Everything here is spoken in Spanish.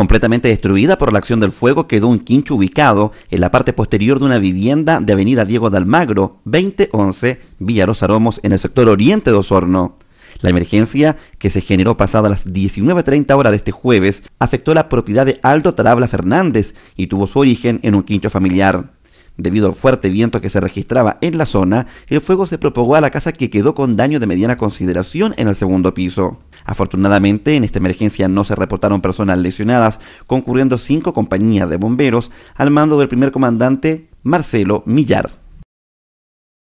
Completamente destruida por la acción del fuego quedó un quincho ubicado en la parte posterior de una vivienda de Avenida Diego de Almagro, 2011, Villa Los Aromos, en el sector oriente de Osorno. La emergencia, que se generó pasadas las 19.30 horas de este jueves, afectó la propiedad de Aldo Tarabla Fernández y tuvo su origen en un quincho familiar. Debido al fuerte viento que se registraba en la zona, el fuego se propagó a la casa que quedó con daño de mediana consideración en el segundo piso. Afortunadamente, en esta emergencia no se reportaron personas lesionadas, concurriendo cinco compañías de bomberos al mando del primer comandante Marcelo Millar.